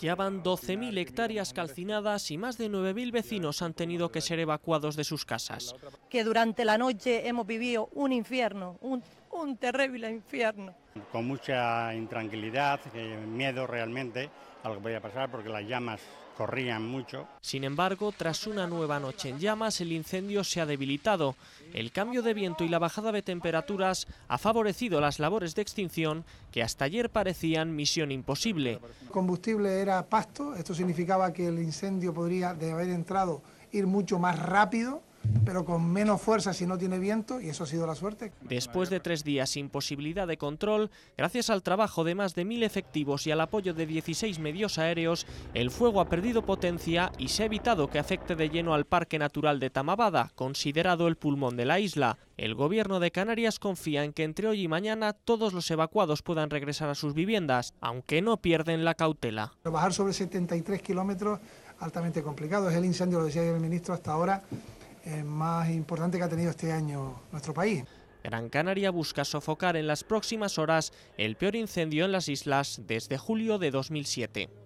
Ya van 12.000 hectáreas calcinadas y más de 9.000 vecinos han tenido que ser evacuados de sus casas. Que durante la noche hemos vivido un infierno, un un terrible infierno. Con mucha intranquilidad, eh, miedo realmente a lo que podía pasar porque las llamas corrían mucho. Sin embargo, tras una nueva noche en llamas, el incendio se ha debilitado. El cambio de viento y la bajada de temperaturas ha favorecido las labores de extinción que hasta ayer parecían misión imposible. combustible era pasto, esto significaba que el incendio podría, de haber entrado, ir mucho más rápido pero con menos fuerza si no tiene viento, y eso ha sido la suerte. Después de tres días sin posibilidad de control, gracias al trabajo de más de mil efectivos y al apoyo de 16 medios aéreos, el fuego ha perdido potencia y se ha evitado que afecte de lleno al Parque Natural de Tamabada, considerado el pulmón de la isla. El gobierno de Canarias confía en que entre hoy y mañana todos los evacuados puedan regresar a sus viviendas, aunque no pierden la cautela. Bajar sobre 73 kilómetros altamente complicado. Es el incendio, lo decía el ministro, hasta ahora más importante que ha tenido este año nuestro país. Gran Canaria busca sofocar en las próximas horas el peor incendio en las islas desde julio de 2007.